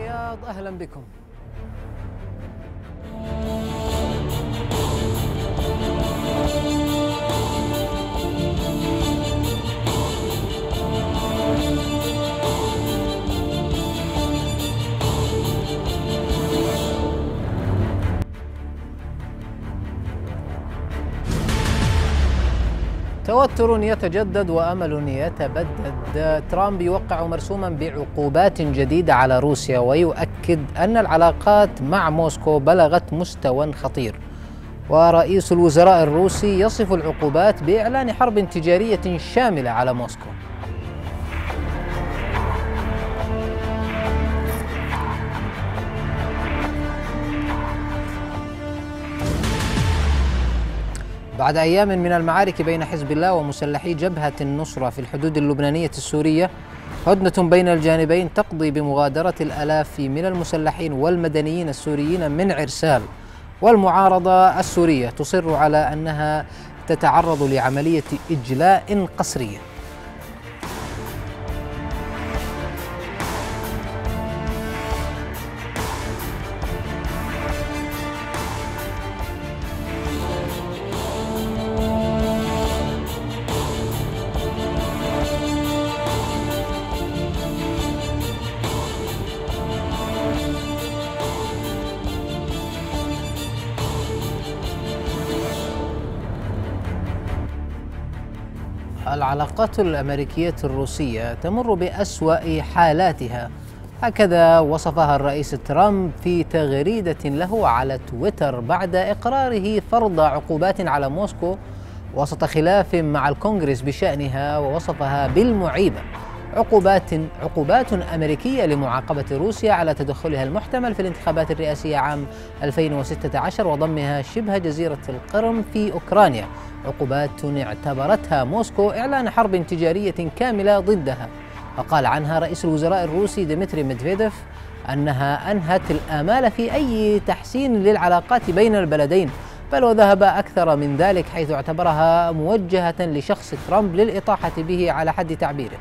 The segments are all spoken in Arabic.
الرياض أهلا بكم توتر يتجدد وامل يتبدد ترامب يوقع مرسوما بعقوبات جديده على روسيا ويؤكد ان العلاقات مع موسكو بلغت مستوى خطير ورئيس الوزراء الروسي يصف العقوبات باعلان حرب تجاريه شامله على موسكو بعد أيام من المعارك بين حزب الله ومسلحي جبهة النصرة في الحدود اللبنانية السورية هدنة بين الجانبين تقضي بمغادرة الألاف من المسلحين والمدنيين السوريين من عرسال والمعارضة السورية تصر على أنها تتعرض لعملية إجلاء قسريه العلاقات الأمريكية الروسية تمر بأسوأ حالاتها هكذا وصفها الرئيس ترامب في تغريدة له على تويتر بعد إقراره فرض عقوبات على موسكو وسط خلاف مع الكونغرس بشأنها ووصفها بالمعيبة عقوبات عقوبات أمريكية لمعاقبة روسيا على تدخلها المحتمل في الانتخابات الرئاسية عام 2016 وضمها شبه جزيرة القرم في أوكرانيا عقوبات اعتبرتها موسكو إعلان حرب تجارية كاملة ضدها وقال عنها رئيس الوزراء الروسي ديمتري ميدفيديف أنها أنهت الآمال في أي تحسين للعلاقات بين البلدين بل وذهب أكثر من ذلك حيث اعتبرها موجهة لشخص ترامب للإطاحة به على حد تعبيره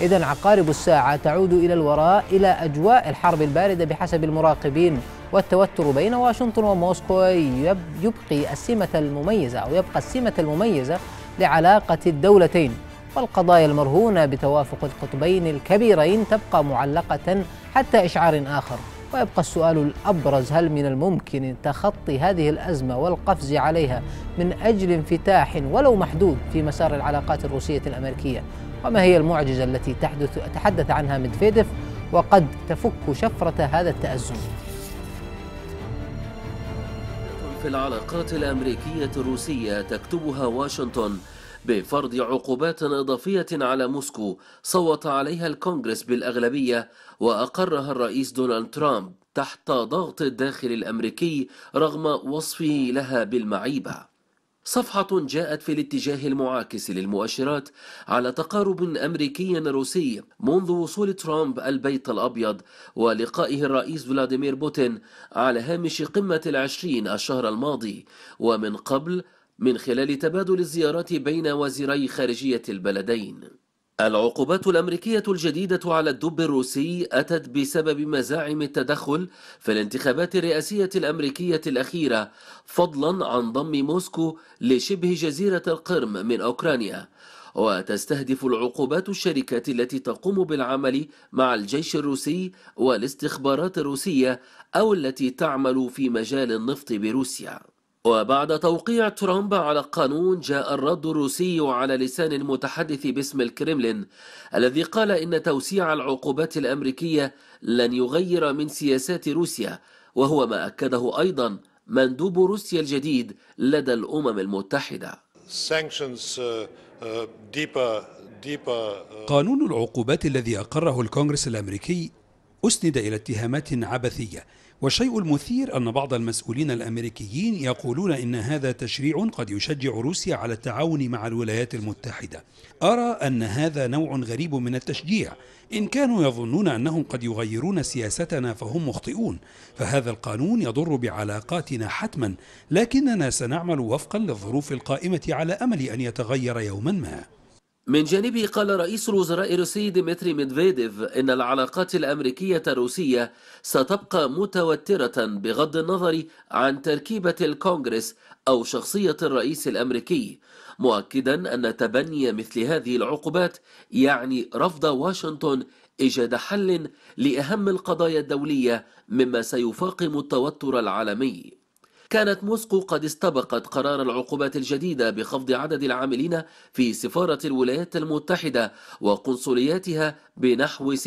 إذا عقارب الساعة تعود إلى الوراء إلى أجواء الحرب الباردة بحسب المراقبين والتوتر بين واشنطن وموسكو يبقي السمة المميزة أو يبقى السمة المميزة لعلاقة الدولتين والقضايا المرهونة بتوافق القطبين الكبيرين تبقى معلقة حتى إشعار آخر ويبقى السؤال الأبرز هل من الممكن تخطي هذه الأزمة والقفز عليها من أجل انفتاح ولو محدود في مسار العلاقات الروسية الأمريكية وما هي المعجزة التي تحدث تحدث عنها ميدفيديف وقد تفك شفرة هذا التأزم في العلاقات الأمريكية الروسية تكتبها واشنطن بفرض عقوبات إضافية على موسكو صوت عليها الكونغرس بالأغلبية وأقرها الرئيس دونالد ترامب تحت ضغط الداخل الأمريكي رغم وصفه لها بالمعيبة صفحة جاءت في الاتجاه المعاكس للمؤشرات على تقارب أمريكي روسي منذ وصول ترامب البيت الأبيض ولقائه الرئيس فلاديمير بوتين على هامش قمة العشرين الشهر الماضي ومن قبل من خلال تبادل الزيارات بين وزيري خارجية البلدين العقوبات الأمريكية الجديدة على الدب الروسي أتت بسبب مزاعم التدخل في الانتخابات الرئاسية الأمريكية الأخيرة فضلا عن ضم موسكو لشبه جزيرة القرم من أوكرانيا وتستهدف العقوبات الشركات التي تقوم بالعمل مع الجيش الروسي والاستخبارات الروسية أو التي تعمل في مجال النفط بروسيا وبعد توقيع ترامب على القانون جاء الرد الروسي على لسان المتحدث باسم الكريملين الذي قال إن توسيع العقوبات الأمريكية لن يغير من سياسات روسيا وهو ما أكده أيضا مندوب روسيا الجديد لدى الأمم المتحدة uh, uh, uh, قانون العقوبات الذي أقره الكونغرس الأمريكي أسند إلى اتهامات عبثية والشيء المثير أن بعض المسؤولين الأمريكيين يقولون إن هذا تشريع قد يشجع روسيا على التعاون مع الولايات المتحدة أرى أن هذا نوع غريب من التشجيع إن كانوا يظنون أنهم قد يغيرون سياستنا فهم مخطئون فهذا القانون يضر بعلاقاتنا حتما لكننا سنعمل وفقا للظروف القائمة على أمل أن يتغير يوما ما من جانبه قال رئيس الوزراء الروسي ديمتري ميدفيديف إن العلاقات الأمريكية الروسية ستبقى متوترة بغض النظر عن تركيبة الكونغرس أو شخصية الرئيس الأمريكي مؤكدا أن تبني مثل هذه العقوبات يعني رفض واشنطن إيجاد حل لأهم القضايا الدولية مما سيفاقم التوتر العالمي كانت موسكو قد استبقت قرار العقوبات الجديدة بخفض عدد العاملين في سفارة الولايات المتحدة وقنصلياتها بنحو 60%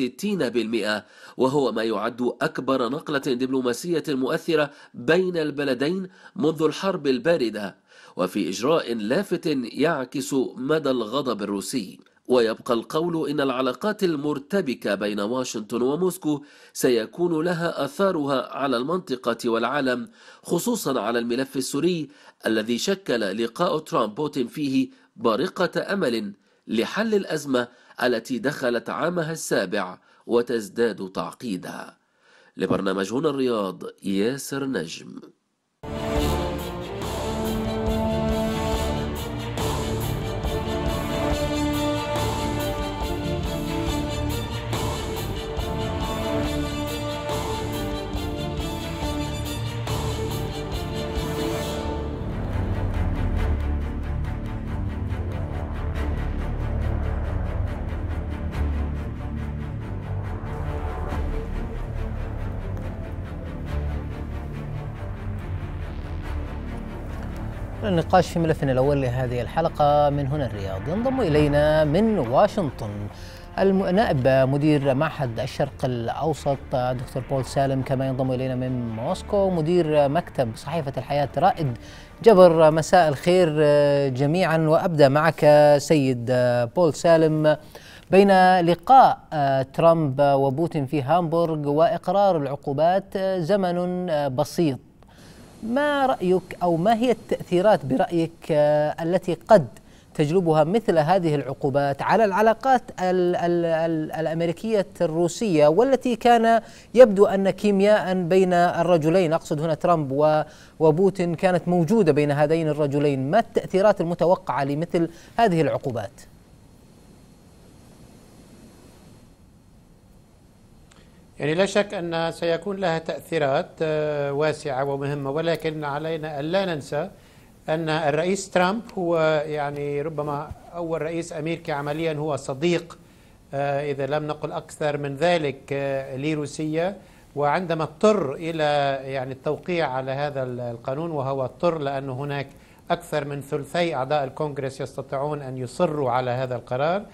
وهو ما يعد أكبر نقلة دبلوماسية مؤثرة بين البلدين منذ الحرب الباردة وفي إجراء لافت يعكس مدى الغضب الروسي ويبقى القول إن العلاقات المرتبكة بين واشنطن وموسكو سيكون لها أثارها على المنطقة والعالم خصوصا على الملف السوري الذي شكل لقاء ترامب بوتين فيه بارقة أمل لحل الأزمة التي دخلت عامها السابع وتزداد تعقيدا لبرنامج هنا الرياض ياسر نجم النقاش في ملفنا الأول لهذه الحلقة من هنا الرياض ينضم إلينا من واشنطن نائب مدير معهد الشرق الأوسط دكتور بول سالم كما ينضم إلينا من موسكو مدير مكتب صحيفة الحياة رائد جبر مساء الخير جميعا وأبدأ معك سيد بول سالم بين لقاء ترامب وبوتين في هامبورغ وإقرار العقوبات زمن بسيط ما رأيك أو ما هي التأثيرات برأيك آه، التي قد تجلبها مثل هذه العقوبات على العلاقات الـ الـ الـ الأمريكية الروسية والتي كان يبدو أن كيمياء بين الرجلين أقصد هنا ترامب وبوتين كانت موجودة بين هذين الرجلين ما التأثيرات المتوقعة لمثل هذه العقوبات؟ يعني لا شك أن سيكون لها تأثيرات آه، واسعة ومهمة ولكن علينا أن لا ننسى أن الرئيس ترامب هو يعني ربما أول رئيس أمريكي عمليا هو صديق آه، إذا لم نقل أكثر من ذلك آه، لروسيا وعندما اضطر إلى يعني التوقيع على هذا القانون وهو اضطر لأن هناك أكثر من ثلثي أعضاء الكونغرس يستطيعون أن يصروا على هذا القرار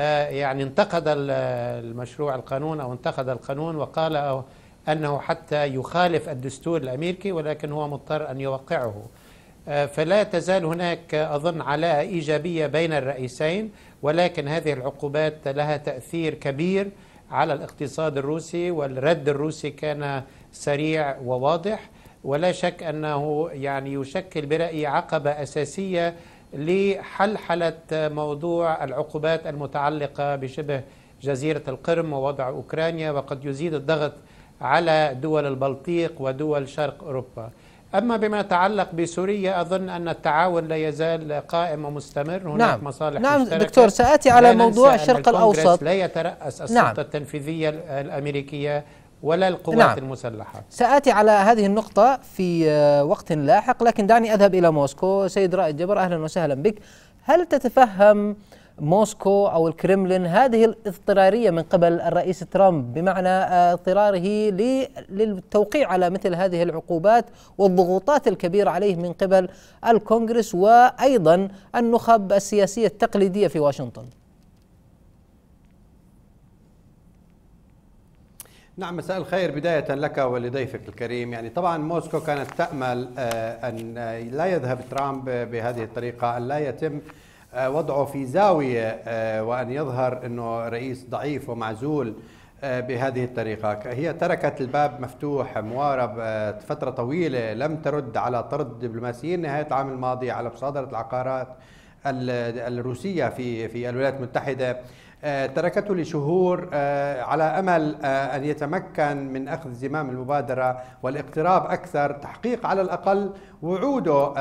آه، يعني انتقد المشروع القانون أو انتقد القانون وقال أنه حتى يخالف الدستور الأمريكي ولكن هو مضطر أن يوقعه آه، فلا تزال هناك أظن علاقة إيجابية بين الرئيسين ولكن هذه العقوبات لها تأثير كبير على الاقتصاد الروسي والرد الروسي كان سريع وواضح ولا شك أنه يعني يشكل برأيي عقبة أساسية لحلحلة موضوع العقوبات المتعلقة بشبه جزيرة القرم ووضع أوكرانيا وقد يزيد الضغط على دول البلطيق ودول شرق أوروبا أما بما يتعلق بسوريا أظن أن التعاون لا يزال قائم ومستمر هناك نعم. مصالح نعم مشتركة. دكتور سأتي على موضوع الشرق الأوسط لا يترأس السلطة نعم. التنفيذية الأمريكية ولا القوات نعم. المسلحة سآتي على هذه النقطة في آه، وقت لاحق لكن دعني أذهب إلى موسكو سيد رائد جبر أهلا وسهلا بك هل تتفهم موسكو أو الكرملين هذه الاضطرارية من قبل الرئيس ترامب بمعنى آه، اضطراره للتوقيع على مثل هذه العقوبات والضغوطات الكبيرة عليه من قبل الكونغرس وأيضا النخب السياسية التقليدية في واشنطن نعم مساء الخير بداية لك ولضيفك الكريم يعني طبعا موسكو كانت تأمل آه، أن لا يذهب ترامب بهذه الطريقة أن لا يتم آه، وضعه في زاوية آه، وأن يظهر أنه رئيس ضعيف ومعزول بهذه الطريقة هي تركت الباب مفتوح موارب فترة طويلة لم ترد على طرد الدبلوماسيين نهاية العام الماضي على مصادرة العقارات الروسية في في الولايات المتحدة آه، تركته لشهور آه، على امل آه، ان يتمكن من اخذ زمام المبادره والاقتراب اكثر تحقيق على الاقل وعوده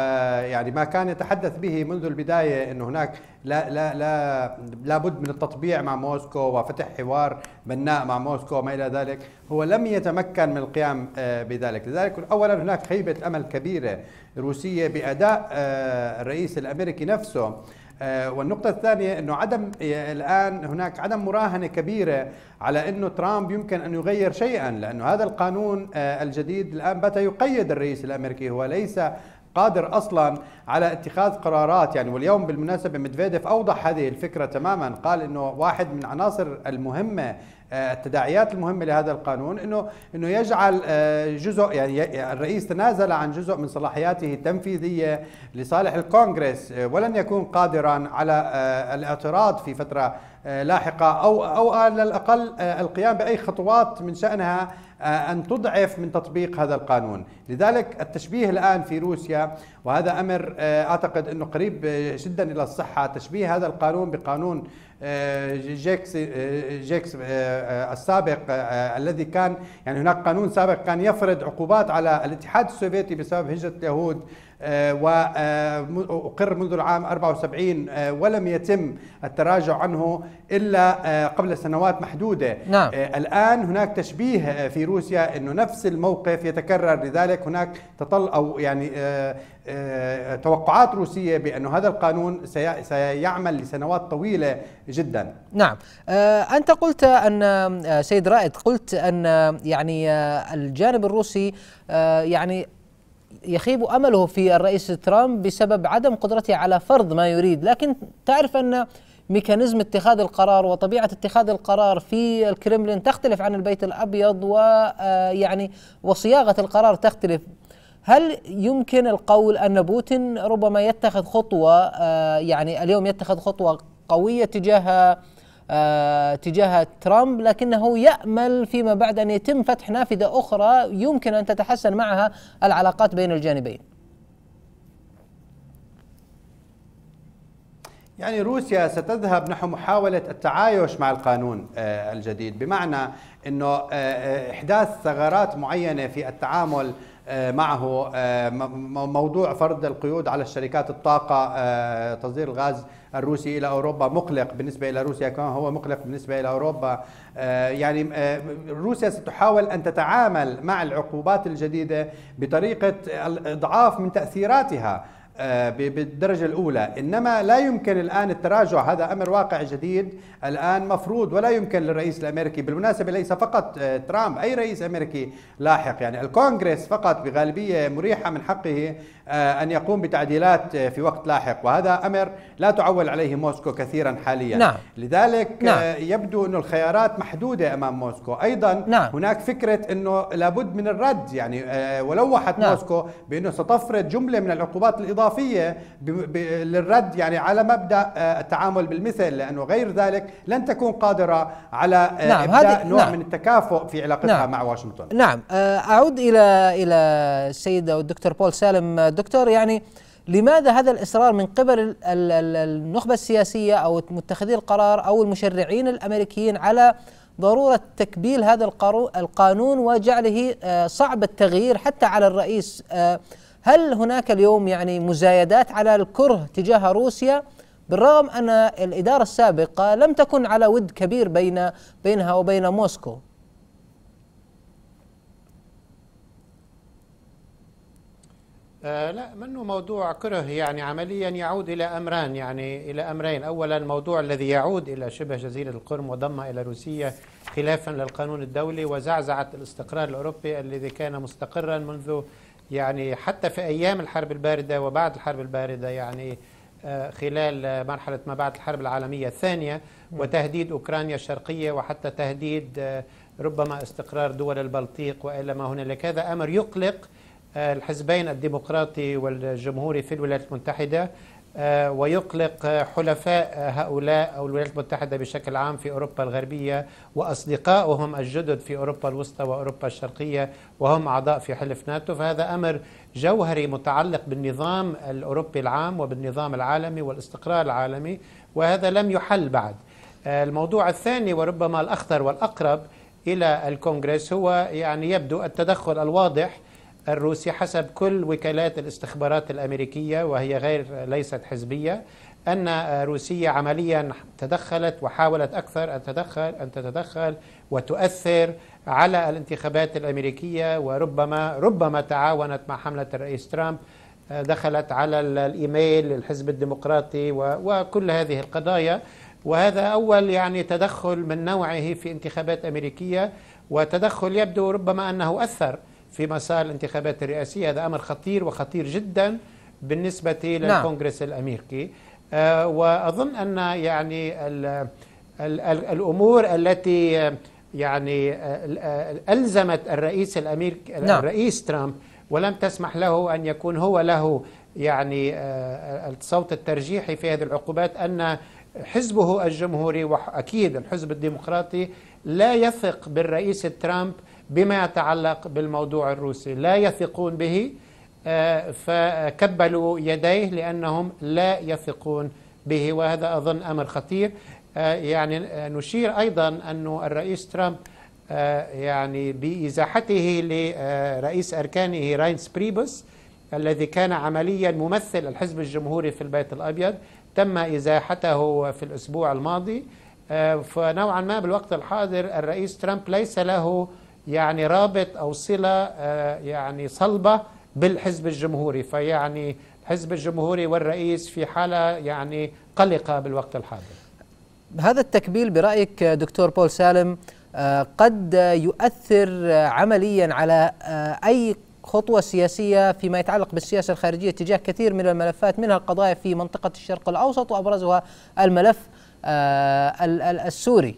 يعني ما كان يتحدث به منذ البدايه انه هناك لا لا لا لابد من التطبيع مع موسكو وفتح حوار بناء مع موسكو وما الى ذلك، هو لم يتمكن من القيام بذلك، لذلك اولا هناك خيبه امل كبيره روسيه باداء الرئيس الامريكي نفسه آه، والنقطة الثانية أنه عدم الآن هناك عدم مراهنة كبيرة على أنه ترامب يمكن أن يغير شيئا لأنه هذا القانون آه، الجديد الآن بات يقيد الرئيس الأمريكي هو ليس قادر اصلا على اتخاذ قرارات يعني واليوم بالمناسبه مدفيديف اوضح هذه الفكره تماما قال انه واحد من العناصر المهمه آه، التداعيات المهمه لهذا القانون انه انه يجعل آه، جزء يعني, يعني الرئيس تنازل عن جزء من صلاحياته التنفيذيه لصالح الكونغرس آه، ولن يكون قادرا على الاعتراض في فتره آه، لاحقة أو أو على الأقل آه، القيام بأي خطوات من شأنها آه، أن تضعف من تطبيق هذا القانون لذلك التشبيه الآن في روسيا وهذا أمر أعتقد أنه قريب جدا إلى الصحة تشبيه هذا القانون بقانون جيكس, جيكس السابق الذي كان يعني هناك قانون سابق كان يفرض عقوبات على الاتحاد السوفيتي بسبب هجرة اليهود آه، وأقر آه، منذ العام 74 آه، ولم يتم التراجع عنه إلا قبل سنوات محدودة نعم. الآن هناك تشبيه في روسيا أنه نفس الموقف يتكرر لذلك هناك تطل أو يعني توقعات روسية بأن هذا القانون سيعمل لسنوات طويلة جدا نعم أنت قلت أن سيد رائد قلت أن يعني الجانب الروسي يعني يخيب امله في الرئيس ترامب بسبب عدم قدرته على فرض ما يريد، لكن تعرف ان ميكانيزم اتخاذ القرار وطبيعه اتخاذ القرار في الكرملين تختلف عن البيت الابيض ويعني آه، وصياغه القرار تختلف. هل يمكن القول ان بوتين ربما يتخذ خطوه آه، يعني اليوم يتخذ خطوه قويه تجاه آه، تجاه ترامب لكنه يامل فيما بعد ان يتم فتح نافذه اخرى يمكن ان تتحسن معها العلاقات بين الجانبين. يعني روسيا ستذهب نحو محاولة التعايش مع القانون آه، الجديد بمعنى أنه آه، إحداث ثغرات معينة في التعامل آه، معه آه، موضوع فرض القيود على الشركات الطاقة آه، تصدير الغاز الروسي إلى أوروبا مقلق بالنسبة إلى روسيا كما هو مقلق بالنسبة إلى أوروبا يعني روسيا ستحاول أن تتعامل مع العقوبات الجديدة بطريقة الإضعاف من تأثيراتها آه، بالدرجة الأولى إنما لا يمكن الآن التراجع هذا أمر واقع جديد الآن مفروض ولا يمكن للرئيس الأمريكي بالمناسبة ليس فقط آه، ترامب أي رئيس أمريكي لاحق يعني الكونغرس فقط بغالبية مريحة من حقه آه، أن يقوم بتعديلات آه، في وقت لاحق وهذا أمر لا تعول عليه موسكو كثيرا حاليا نعم. لذلك آه، نعم. يبدو أن الخيارات محدودة أمام موسكو أيضا نعم. هناك فكرة أنه لابد من الرد يعني ولوحت نعم. موسكو بأنه ستفرض جملة من العقوبات الإضافية للرد يعني على مبدأ التعامل بالمثل لأنه غير ذلك لن تكون قادرة على نعم. إبداء نوع نعم. من التكافؤ في علاقتها نعم. مع واشنطن نعم أعود إلى إلى السيد الدكتور بول سالم دكتور يعني لماذا هذا الاصرار من قبل النخبه السياسيه او متخذي القرار او المشرعين الامريكيين على ضروره تكبيل هذا القانون وجعله آه، صعب التغيير حتى على الرئيس آه، هل هناك اليوم يعني مزايدات على الكره تجاه روسيا بالرغم ان الاداره السابقه لم تكن على ود كبير بين بينها وبين موسكو آه لا منه موضوع كره يعني عمليا يعود إلى أمران يعني إلى أمرين أولا موضوع الذي يعود إلى شبه جزيرة القرم وضمها إلى روسيا خلافا للقانون الدولي وزعزعة الاستقرار الأوروبي الذي كان مستقرا منذ يعني حتى في أيام الحرب الباردة وبعد الحرب الباردة يعني آه، خلال مرحلة ما بعد الحرب العالمية الثانية وتهديد أوكرانيا الشرقية وحتى تهديد آه، ربما استقرار دول البلطيق وإلى ما هنالك هذا أمر يقلق آه، الحزبين الديمقراطي والجمهوري في الولايات المتحدة آه، ويقلق حلفاء هؤلاء أو الولايات المتحدة بشكل عام في أوروبا الغربية وأصدقائهم الجدد في أوروبا الوسطى وأوروبا الشرقية وهم أعضاء في حلف ناتو فهذا أمر جوهري متعلق بالنظام الأوروبي العام وبالنظام العالمي والاستقرار العالمي وهذا لم يحل بعد آه، الموضوع الثاني وربما الأخطر والأقرب إلى الكونغرس هو يعني يبدو التدخل الواضح الروسي حسب كل وكالات الاستخبارات الامريكيه وهي غير ليست حزبيه ان روسيا عمليا تدخلت وحاولت اكثر ان تدخل ان تتدخل وتؤثر على الانتخابات الامريكيه وربما ربما تعاونت مع حمله الرئيس ترامب دخلت على الايميل للحزب الديمقراطي وكل هذه القضايا وهذا اول يعني تدخل من نوعه في انتخابات امريكيه وتدخل يبدو ربما انه اثر في مسار الانتخابات الرئاسية هذا أمر خطير وخطير جدا بالنسبة نعم. للكونغرس نعم. الأمريكي آه، وأظن أن يعني الأمور التي آه، يعني آه، ألزمت الرئيس الأمريكي نعم. الرئيس ترامب ولم تسمح له أن يكون هو له يعني الصوت الترجيحي في هذه العقوبات أن حزبه الجمهوري وأكيد الحزب الديمقراطي لا يثق بالرئيس ترامب بما يتعلق بالموضوع الروسي لا يثقون به آه، فكبلوا يديه لأنهم لا يثقون به وهذا أظن أمر خطير آه، يعني آه، نشير أيضا أن الرئيس ترامب يعني بإزاحته لرئيس أركانه راينس بريبوس الذي كان عمليا ممثل الحزب الجمهوري في البيت الأبيض تم إزاحته في الأسبوع الماضي فنوعا ما بالوقت الحاضر الرئيس ترامب ليس له يعني رابط أو صلة آه، يعني صلبة بالحزب الجمهوري فيعني الحزب الجمهوري والرئيس في حالة يعني قلقة بالوقت الحاضر هذا التكبيل برأيك دكتور بول سالم آه، قد يؤثر عمليا على آه، أي خطوة سياسية فيما يتعلق بالسياسة الخارجية تجاه كثير من الملفات منها القضايا في منطقة الشرق الأوسط وأبرزها الملف السوري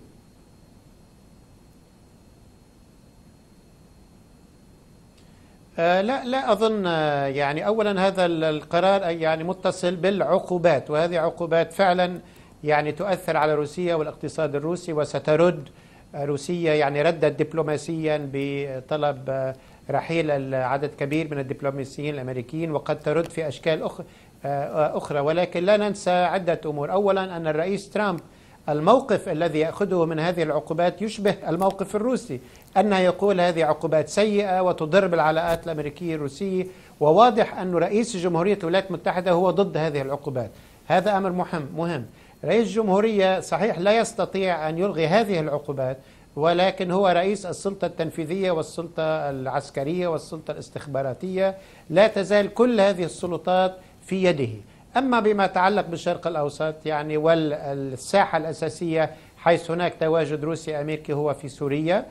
آه، لا لا أظن آه، يعني أولا هذا القرار يعني متصل بالعقوبات وهذه عقوبات فعلا يعني تؤثر على روسيا والاقتصاد الروسي وسترد روسيا يعني ردت دبلوماسيا بطلب آه، رحيل عدد كبير من الدبلوماسيين الأمريكيين وقد ترد في أشكال أخرى ولكن لا ننسى عدة أمور أولا أن الرئيس ترامب الموقف الذي ياخذه من هذه العقوبات يشبه الموقف الروسي انه يقول هذه عقوبات سيئه وتضر بالعلاقات الامريكيه الروسيه وواضح ان رئيس جمهوريه الولايات المتحده هو ضد هذه العقوبات هذا امر مهم مهم رئيس الجمهوريه صحيح لا يستطيع ان يلغي هذه العقوبات ولكن هو رئيس السلطة التنفيذية والسلطة العسكرية والسلطة الاستخباراتية لا تزال كل هذه السلطات في يده أما بما يتعلق بالشرق الأوسط يعني والساحة الأساسية حيث هناك تواجد روسي أمريكي هو في سوريا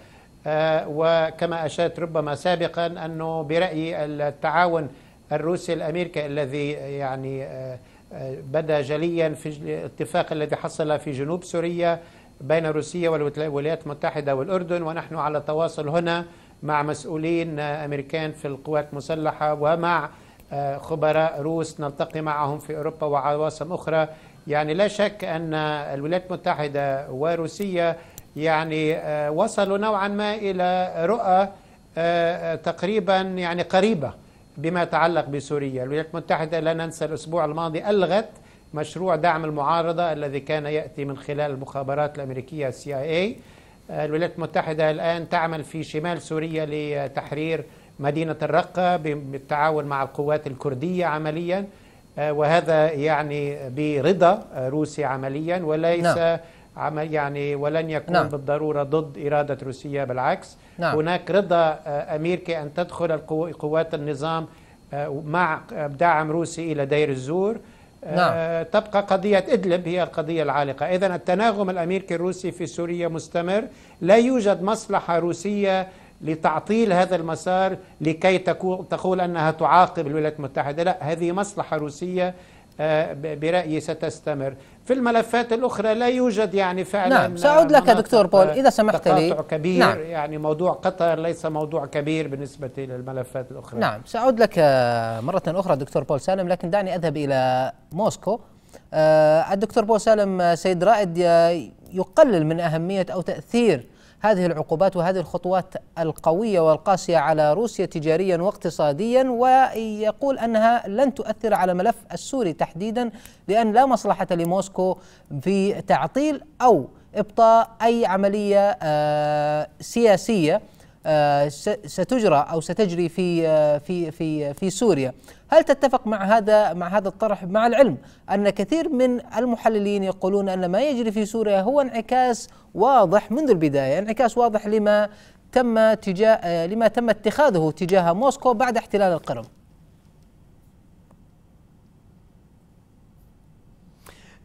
آه، وكما أشرت ربما سابقا أنه برأيي التعاون الروسي الأمريكي الذي يعني آه، آه، بدا جليا في الاتفاق الذي حصل في جنوب سوريا بين روسيا والولايات المتحدة والأردن ونحن على تواصل هنا مع مسؤولين أمريكان في القوات المسلحة ومع آه، خبراء روس نلتقي معهم في أوروبا وعواصم أخرى يعني لا شك أن الولايات المتحدة وروسيا يعني آه، وصلوا نوعا ما إلى رؤى آه، تقريبا يعني قريبة بما يتعلق بسوريا الولايات المتحدة لا ننسى الأسبوع الماضي ألغت مشروع دعم المعارضة الذي كان يأتي من خلال المخابرات الأمريكية CIA إيه. الولايات المتحدة الآن تعمل في شمال سوريا لتحرير مدينة الرقة بالتعاون مع القوات الكردية عمليا آه، وهذا يعني برضا روسي عمليا وليس نعم. عمل يعني ولن يكون نعم. بالضرورة ضد إرادة روسيا بالعكس نعم. هناك رضا آه، أمريكي أن تدخل قوات النظام آه، مع دعم روسي إلى دير الزور نعم. تبقى قضية إدلب هي القضية العالقة إذا التناغم الأمريكي الروسي في سوريا مستمر لا يوجد مصلحة روسية لتعطيل هذا المسار لكي تقول انها تعاقب الولايات المتحده، لا هذه مصلحه روسيه آه، برايي ستستمر. في الملفات الاخرى لا يوجد يعني فعلا نعم ساعود لك دكتور بول اذا سمحت لي كبير نعم. يعني موضوع قطر ليس موضوع كبير بالنسبه للملفات الاخرى نعم ساعود لك آه، مره اخرى دكتور بول سالم لكن دعني اذهب الى موسكو آه، الدكتور بول سالم سيد رائد يقلل من اهميه او تاثير هذه العقوبات وهذه الخطوات القوية والقاسية على روسيا تجاريا واقتصاديا ويقول أنها لن تؤثر على ملف السوري تحديدا لأن لا مصلحة لموسكو في تعطيل أو إبطاء أي عملية آه، سياسية آه، ستجرى او ستجري في آه، في في في سوريا هل تتفق مع هذا مع هذا الطرح مع العلم ان كثير من المحللين يقولون ان ما يجري في سوريا هو انعكاس واضح منذ البدايه انعكاس واضح لما تم تجاه آه، لما تم اتخاذه تجاه موسكو بعد احتلال القرم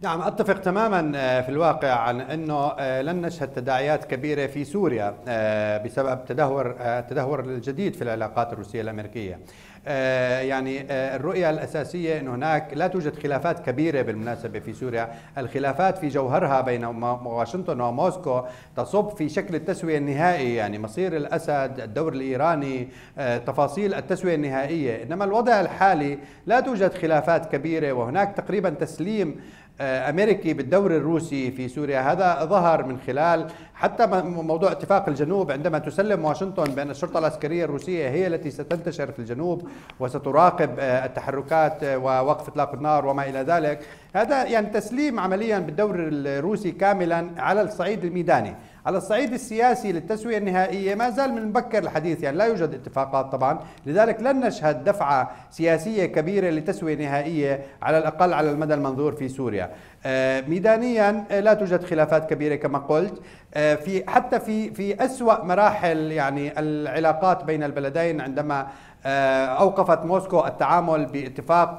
نعم اتفق تماما آه، في الواقع عن انه آه، لن نشهد تداعيات كبيره في سوريا آه، بسبب تدهور التدهور الجديد في العلاقات الروسيه الامريكيه. يعني الرؤيه الاساسيه انه هناك لا توجد خلافات كبيره بالمناسبه في سوريا، الخلافات في جوهرها بين واشنطن وموسكو تصب في شكل التسويه النهائي يعني مصير الاسد، الدور الايراني، تفاصيل التسويه النهائيه، انما الوضع الحالي لا توجد خلافات كبيره وهناك تقريبا تسليم آه، امريكي بالدور الروسي في سوريا هذا ظهر من خلال حتى موضوع اتفاق الجنوب عندما تسلم واشنطن بان الشرطه العسكريه الروسيه هي التي ستنتشر في الجنوب وستراقب آه، التحركات آه، ووقف اطلاق النار وما الى ذلك هذا يعني تسليم عمليا بالدور الروسي كاملا على الصعيد الميداني على الصعيد السياسي للتسوية النهائية ما زال من مبكر الحديث يعني لا يوجد اتفاقات طبعا لذلك لن نشهد دفعة سياسية كبيرة لتسوية نهائية على الأقل على المدى المنظور في سوريا آه، ميدانيا آه، لا توجد خلافات كبيرة كما قلت آه، في حتى في في أسوأ مراحل يعني العلاقات بين البلدين عندما أوقفت موسكو التعامل باتفاق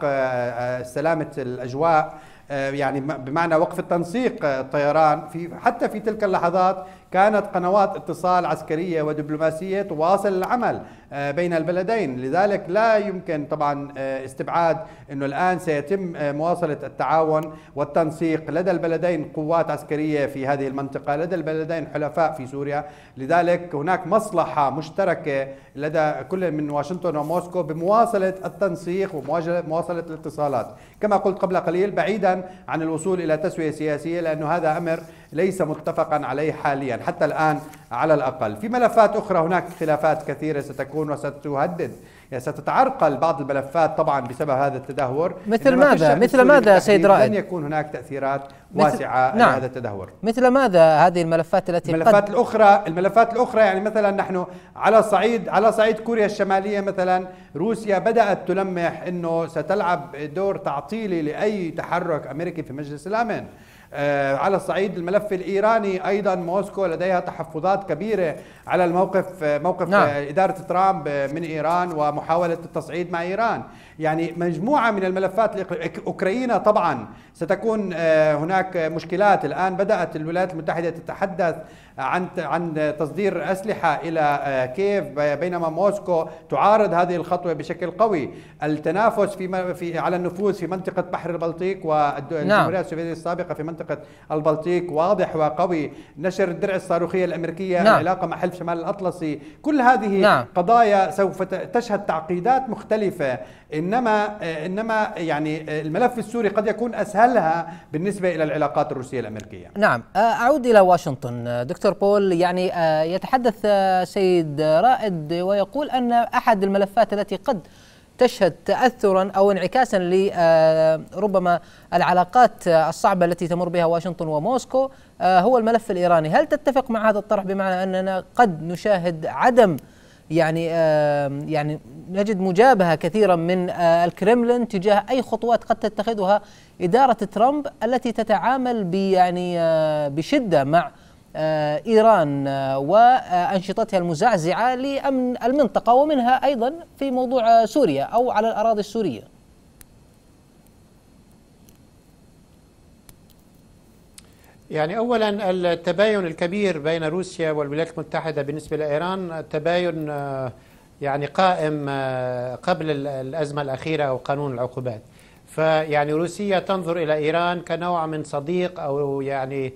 سلامة الأجواء آه، يعني بمعنى وقف التنسيق الطيران آه، في حتى في تلك اللحظات كانت قنوات اتصال عسكرية ودبلوماسية تواصل العمل آه، بين البلدين لذلك لا يمكن طبعا آه، استبعاد أنه الآن سيتم آه، مواصلة التعاون والتنسيق لدى البلدين قوات عسكرية في هذه المنطقة لدى البلدين حلفاء في سوريا لذلك هناك مصلحة مشتركة لدى كل من واشنطن وموسكو بمواصلة التنسيق ومواصلة الاتصالات كما قلت قبل قليل بعيدا عن الوصول إلى تسوية سياسية لأنه هذا أمر ليس متفقا عليه حاليا حتى الآن على الأقل في ملفات أخرى هناك خلافات كثيرة ستكون وستهدد يعني ستتعرقل بعض الملفات طبعا بسبب هذا التدهور مثل ماذا مثل ماذا سيد رائد لن يكون هناك تأثيرات واسعة نعم. لهذا التدهور مثل ماذا هذه الملفات التي الملفات الأخرى الملفات الأخرى يعني مثلا نحن على صعيد على صعيد كوريا الشمالية مثلا روسيا بدأت تلمح أنه ستلعب دور تعطيلي لأي تحرك أمريكي في مجلس الأمن آه، على الصعيد الملف الايراني ايضا موسكو لديها تحفظات كبيره على الموقف آه، موقف نعم. آه، اداره ترامب من ايران ومحاوله التصعيد مع ايران يعني مجموعة من الملفات أوكرانيا طبعا ستكون آه، هناك مشكلات الآن بدأت الولايات المتحدة تتحدث عن عن تصدير أسلحة إلى آه، كييف بينما موسكو تعارض هذه الخطوة بشكل قوي التنافس في, في على النفوذ في منطقة بحر البلطيق والجمهورية نعم. السوفيتية السابقة في منطقة البلطيق واضح وقوي نشر الدرع الصاروخية الأمريكية نعم. العلاقة مع حلف شمال الأطلسي كل هذه نعم. قضايا سوف تشهد تعقيدات مختلفة انما آه، انما يعني آه، الملف السوري قد يكون اسهلها بالنسبه الى العلاقات الروسيه الامريكيه. نعم، آه، اعود الى واشنطن، دكتور بول يعني يتحدث سيد رائد ويقول ان احد الملفات التي قد تشهد تاثرا او انعكاسا لربما العلاقات الصعبه التي تمر بها واشنطن وموسكو هو الملف الايراني، هل تتفق مع هذا الطرح بمعنى اننا قد نشاهد عدم يعني يعني نجد مجابهه كثيرا من آه، الكرملين تجاه اي خطوات قد تتخذها اداره ترامب التي تتعامل يعني آه، بشده مع آه، ايران وانشطتها المزعزعه لامن المنطقه ومنها ايضا في موضوع سوريا او على الاراضي السوريه يعني اولا التباين الكبير بين روسيا والولايات المتحده بالنسبه لايران تباين آه، يعني قائم آه، قبل الازمه الاخيره او قانون العقوبات فيعني روسيا تنظر الى ايران كنوع من صديق او يعني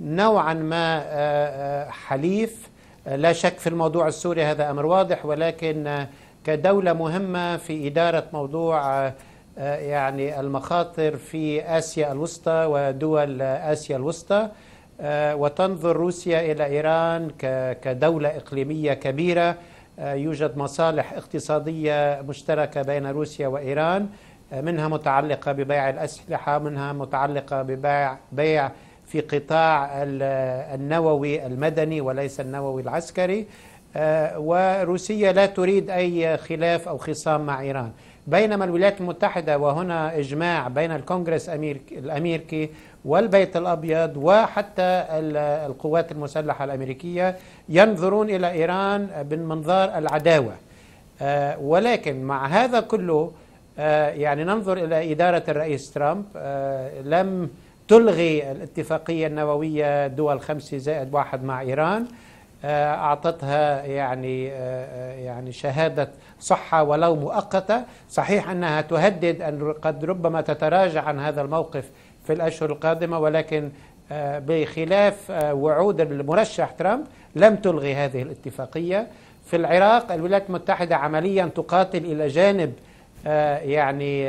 نوعا ما آه، حليف لا شك في الموضوع السوري هذا امر واضح ولكن كدوله مهمه في اداره موضوع آه، يعني المخاطر في آسيا الوسطى ودول آسيا الوسطى آه، وتنظر روسيا إلى إيران كدولة إقليمية كبيرة آه، يوجد مصالح اقتصادية مشتركة بين روسيا وإيران منها متعلقة ببيع الأسلحة منها متعلقة ببيع بيع في قطاع النووي المدني وليس النووي العسكري وروسيا لا تريد أي خلاف أو خصام مع إيران بينما الولايات المتحدة وهنا إجماع بين الكونغرس الأمريكي والبيت الأبيض وحتى القوات المسلحة الأمريكية ينظرون إلى إيران من منظار العداوة آه، ولكن مع هذا كله آه، يعني ننظر إلى إدارة الرئيس ترامب آه، لم تلغي الاتفاقية النووية دول خمسة زائد واحد مع إيران آه، اعطتها يعني آه، آه، يعني شهاده صحه ولو مؤقته صحيح انها تهدد ان قد ربما تتراجع عن هذا الموقف في الاشهر القادمه ولكن بخلاف وعود المرشح ترامب لم تلغي هذه الاتفاقيه في العراق الولايات المتحده عمليا تقاتل الى جانب يعني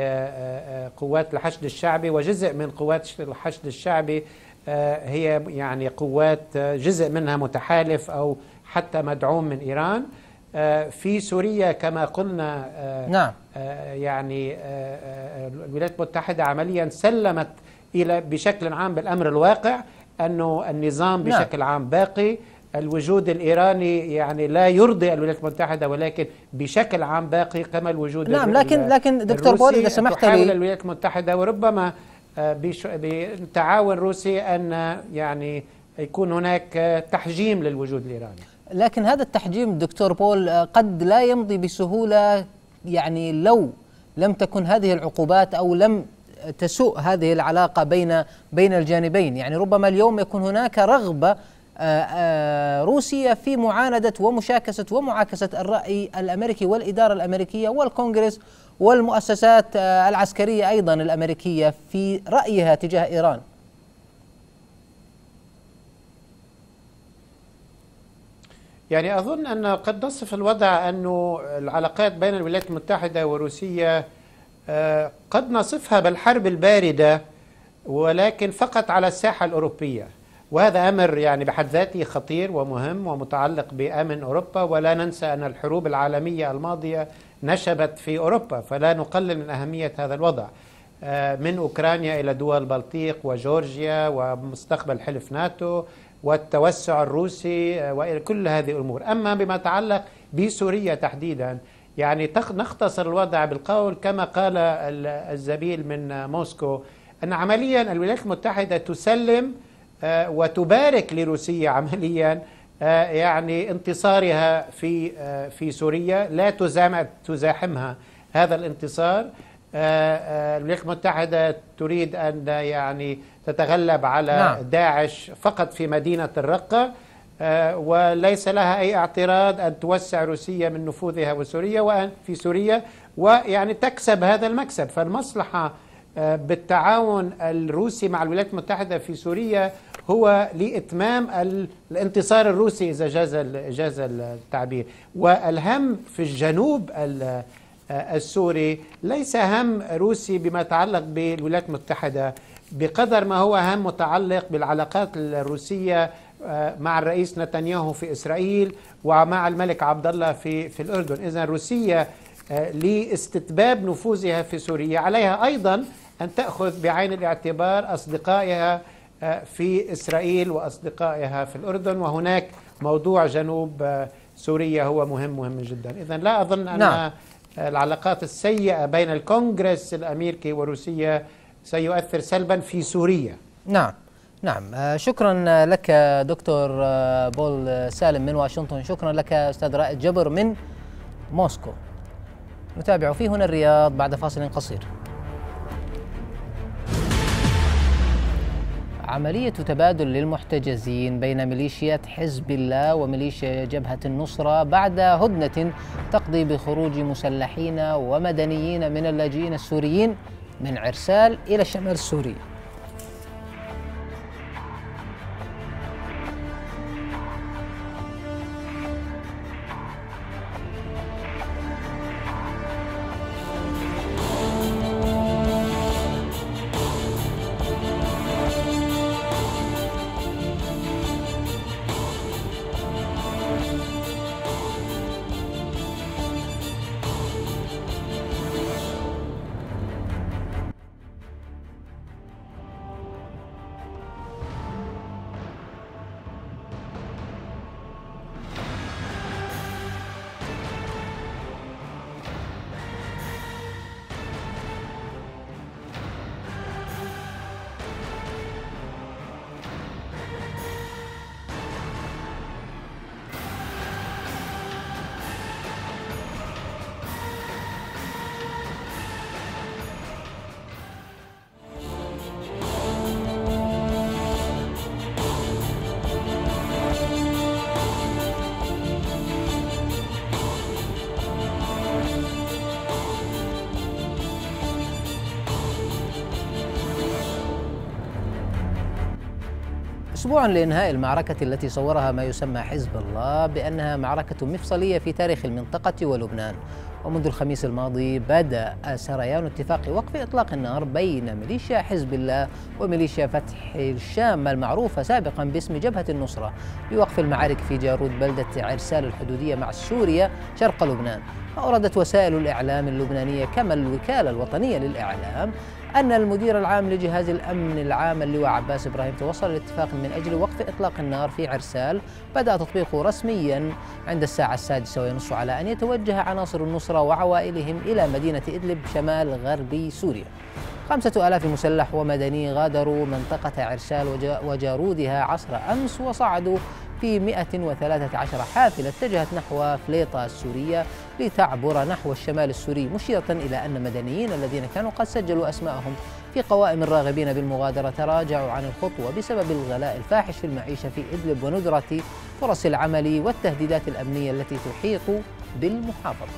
قوات الحشد الشعبي وجزء من قوات الحشد الشعبي آه، هي يعني قوات آه، جزء منها متحالف أو حتى مدعوم من إيران آه، في سوريا كما قلنا نعم. يعني الولايات المتحدة عمليا سلمت إلى بشكل عام بالأمر الواقع أنه النظام نعم. بشكل عام باقي الوجود الإيراني يعني لا يرضي الولايات المتحدة ولكن بشكل عام باقي كما الوجود نعم لكن لكن دكتور بول إذا سمحت لي الولايات المتحدة وربما آه، بتعاون روسي أن آه، يعني يكون هناك آه، تحجيم للوجود الإيراني لكن هذا التحجيم دكتور بول قد لا يمضي بسهولة يعني لو لم تكن هذه العقوبات أو لم تسوء هذه العلاقة بين بين الجانبين يعني ربما اليوم يكون هناك رغبة آه، آه، روسيا في معاندة ومشاكسة ومعاكسة الرأي الأمريكي والإدارة الأمريكية والكونغرس والمؤسسات آه، العسكرية أيضا الأمريكية في رأيها تجاه إيران يعني أظن أن قد نصف الوضع أنه العلاقات بين الولايات المتحدة وروسيا قد نصفها بالحرب الباردة ولكن فقط على الساحة الأوروبية وهذا أمر يعني بحد ذاته خطير ومهم ومتعلق بأمن أوروبا ولا ننسى أن الحروب العالمية الماضية نشبت في أوروبا فلا نقلل من أهمية هذا الوضع آه، من أوكرانيا إلى دول البلطيق وجورجيا ومستقبل حلف ناتو والتوسع الروسي آه، وكل هذه الأمور أما بما يتعلق بسوريا تحديدا يعني نختصر الوضع بالقول كما قال الزميل من موسكو أن عمليا الولايات المتحدة تسلم آه، وتبارك لروسيا عمليا آه، يعني انتصارها في آه، في سوريا لا تزاحمها هذا الانتصار الولايات المتحدة تريد أن يعني تتغلب على نعم. داعش فقط في مدينة الرقة وليس لها أي اعتراض أن توسع روسيا من نفوذها وسوريا وأن في سوريا ويعني تكسب هذا المكسب فالمصلحة بالتعاون الروسي مع الولايات المتحدة في سوريا هو لإتمام الانتصار الروسي إذا جاز جاز التعبير والهم في الجنوب آه، السوري ليس هم روسي بما يتعلق بالولايات المتحدة بقدر ما هو هم متعلق بالعلاقات الروسية آه، مع الرئيس نتنياهو في إسرائيل ومع الملك عبد الله في في الأردن إذا روسيا آه، لاستتباب نفوذها في سوريا عليها أيضا أن تأخذ بعين الاعتبار أصدقائها في إسرائيل وأصدقائها في الأردن وهناك موضوع جنوب سوريا هو مهم مهم جدا إذا لا أظن أن نعم. العلاقات السيئة بين الكونغرس الأمريكي وروسيا سيؤثر سلبا في سوريا نعم نعم آه، شكرا لك دكتور آه، بول سالم من واشنطن شكرا لك أستاذ رائد جبر من موسكو نتابع في هنا الرياض بعد فاصل قصير عملية تبادل للمحتجزين بين ميليشيات حزب الله وميليشيا جبهة النصرة بعد هدنة تقضي بخروج مسلحين ومدنيين من اللاجئين السوريين من عرسال إلى الشمال السوري أسبوع لإنهاء المعركة التي صورها ما يسمى حزب الله بأنها معركة مفصلية في تاريخ المنطقة ولبنان ومنذ الخميس الماضي بدأ سريان اتفاق وقف إطلاق النار بين ميليشيا حزب الله وميليشيا فتح الشام المعروفة سابقا باسم جبهة النصرة لوقف المعارك في جارود بلدة عرسال الحدودية مع سوريا شرق لبنان أوردت وسائل الإعلام اللبنانية كما الوكالة الوطنية للإعلام أن المدير العام لجهاز الأمن العام اللواء عباس إبراهيم توصل لاتفاق من أجل وقف إطلاق النار في عرسال بدأ تطبيقه رسميا عند الساعة السادسة وينص على أن يتوجه عناصر النصرة وعوائلهم إلى مدينة إدلب شمال غربي سوريا خمسة ألاف مسلح ومدني غادروا منطقة عرسال وجارودها عصر أمس وصعدوا في 113 حافلة اتجهت نحو فليطة السورية لتعبر نحو الشمال السوري مشيرة إلى أن مدنيين الذين كانوا قد سجلوا أسماءهم في قوائم الراغبين بالمغادرة تراجعوا عن الخطوة بسبب الغلاء الفاحش في المعيشة في إدلب وندرة فرص العمل والتهديدات الأمنية التي تحيط بالمحافظة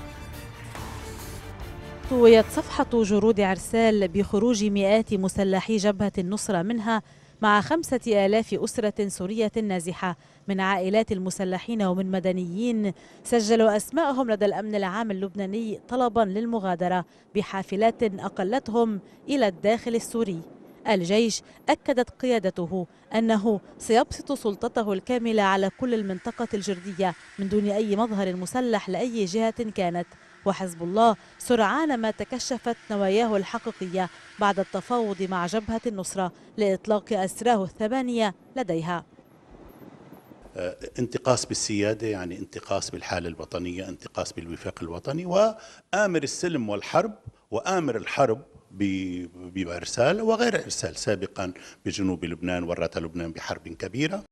طويت صفحة جرود عرسال بخروج مئات مسلحي جبهة النصرة منها مع خمسة آلاف أسرة سورية نازحة من عائلات المسلحين ومن مدنيين سجلوا أسماءهم لدى الأمن العام اللبناني طلبا للمغادرة بحافلات أقلتهم إلى الداخل السوري الجيش أكدت قيادته أنه سيبسط سلطته الكاملة على كل المنطقة الجردية من دون أي مظهر مسلح لأي جهة كانت وحزب الله سرعان ما تكشفت نواياه الحقيقية بعد التفاوض مع جبهة النصرة لإطلاق أسراه الثمانية لديها آه، انتقاص بالسيادة يعني انتقاص بالحالة الوطنية انتقاص بالوفاق الوطني وآمر السلم والحرب وآمر الحرب بإرسال وغير إرسال سابقا بجنوب لبنان ورط لبنان بحرب كبيرة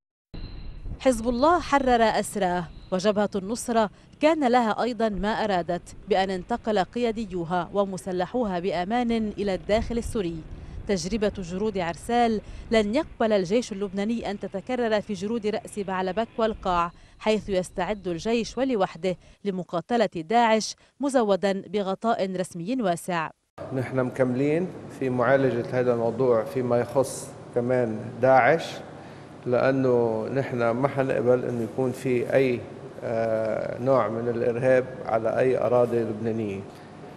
حزب الله حرر أسراه وجبهة النصرة كان لها أيضا ما أرادت بأن انتقل قياديوها ومسلحوها بأمان إلى الداخل السوري تجربة جرود عرسال لن يقبل الجيش اللبناني أن تتكرر في جرود رأس بعلبك والقاع حيث يستعد الجيش ولوحده لمقاتلة داعش مزودا بغطاء رسمي واسع نحن مكملين في معالجة هذا الموضوع فيما يخص كمان داعش لأنه نحن ما حنقبل أنه يكون في أي آه، نوع من الإرهاب على أي أراضي لبنانية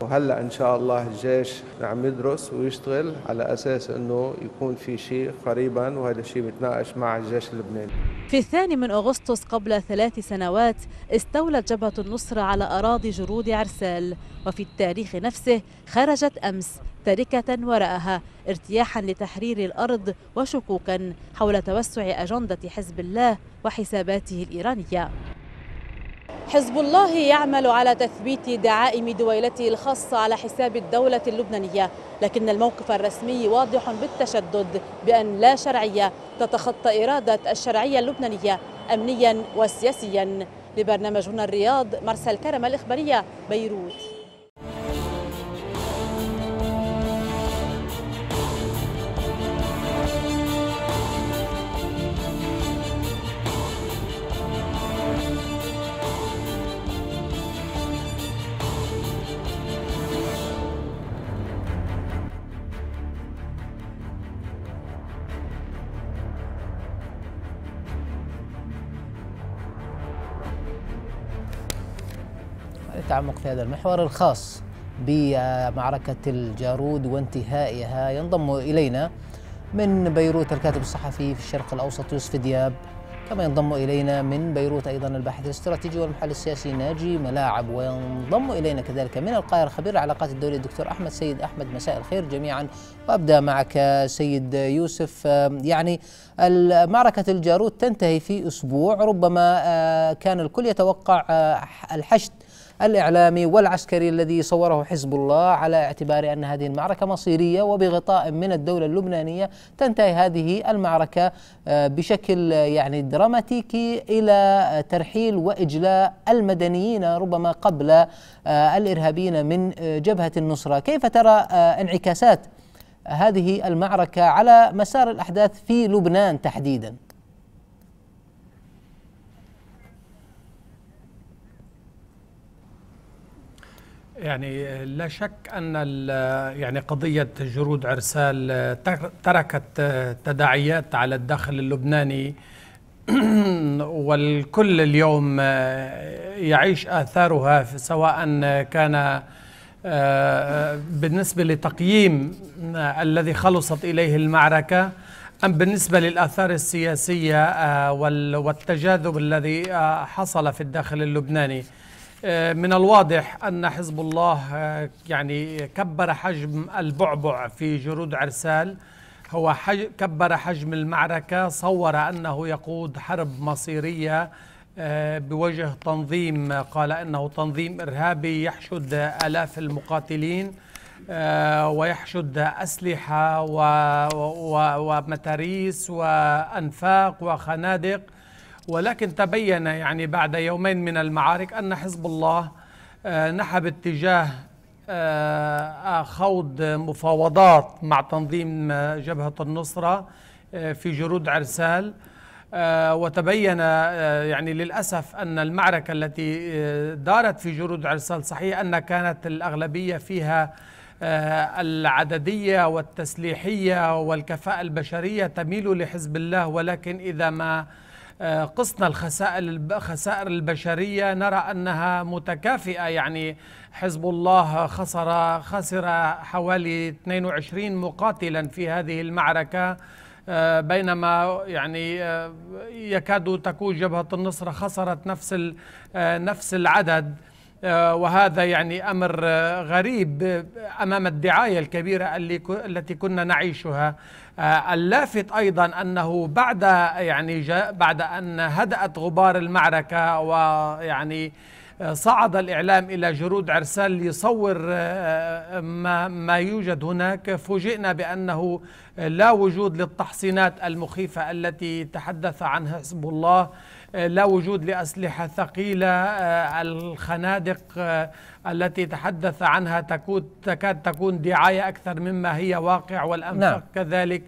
وهلا ان شاء الله الجيش عم يدرس ويشتغل على اساس انه يكون في شيء قريبا وهذا الشيء بيتناقش مع الجيش اللبناني. في الثاني من اغسطس قبل ثلاث سنوات استولت جبهه النصره على اراضي جرود عرسال وفي التاريخ نفسه خرجت امس تاركة وراءها ارتياحا لتحرير الأرض وشكوكا حول توسع أجندة حزب الله وحساباته الإيرانية حزب الله يعمل على تثبيت دعائم دويلته الخاصة على حساب الدولة اللبنانية لكن الموقف الرسمي واضح بالتشدد بأن لا شرعية تتخطى إرادة الشرعية اللبنانية أمنيا وسياسيا لبرنامجنا الرياض مرسل كرم الإخبارية بيروت التعمق في هذا المحور الخاص بمعركة الجارود وانتهائها ينضم إلينا من بيروت الكاتب الصحفي في الشرق الأوسط يوسف دياب كما ينضم إلينا من بيروت أيضا الباحث الاستراتيجي والمحلل السياسي ناجي ملاعب وينضم إلينا كذلك من القاهرة خبير العلاقات الدولية الدكتور أحمد سيد أحمد مساء الخير جميعا وأبدأ معك سيد يوسف يعني معركة الجارود تنتهي في أسبوع ربما آه، كان الكل يتوقع آه، الحشد الإعلامي والعسكري الذي صوره حزب الله على اعتبار أن هذه المعركة مصيرية وبغطاء من الدولة اللبنانية تنتهي هذه المعركة آه، بشكل آه، يعني دراماتيكي إلى ترحيل وإجلاء المدنيين ربما قبل آه، الإرهابيين من جبهة النصرة كيف ترى انعكاسات هذه المعركة على مسار الأحداث في لبنان تحديدا يعني لا شك ان يعني قضيه جرود عرسال آه، تركت آه، تداعيات على الداخل اللبناني والكل اليوم آه، يعيش اثارها سواء كان بالنسبه لتقييم الذي خلصت اليه المعركه أم بالنسبة للآثار السياسية والتجاذب الذي حصل في الداخل اللبناني آه، من الواضح أن حزب الله آه، يعني كبر حجم البعبع في جرود عرسال هو حج كبر حجم المعركة صور أنه يقود حرب مصيرية آه، بوجه تنظيم قال أنه تنظيم إرهابي يحشد آلاف المقاتلين ويحشد أسلحة ومتاريس وأنفاق وخنادق ولكن تبين يعني بعد يومين من المعارك أن حزب الله آه، نحب اتجاه آه، آه، خوض مفاوضات مع تنظيم جبهة النصرة في جرود عرسال وتبين يعني للأسف أن المعركة التي دارت في جرود عرسال صحيح أن كانت الأغلبية فيها العددية والتسليحية والكفاءة البشرية تميل لحزب الله ولكن إذا ما آه، قصنا الخسائر خسائر البشرية نرى أنها متكافئة يعني حزب الله خسر خسر حوالي 22 مقاتلا في هذه المعركة آه، بينما يعني آه، يكاد تكون جبهة النصرة خسرت نفس نفس العدد وهذا يعني أمر غريب أمام الدعاية الكبيرة التي كنا نعيشها آه، اللافت ايضا انه بعد يعني بعد ان هدات غبار المعركه ويعني صعد الإعلام إلى جرود عرسال ليصور آه، آه، ما, ما يوجد هناك فوجئنا بأنه لا وجود للتحصينات المخيفة التي تحدث عنها حزب الله آه، لا وجود لأسلحة ثقيلة الخنادق التي تحدث عنها تكاد تكون دعاية أكثر مما هي واقع والأنفاق نعم. كذلك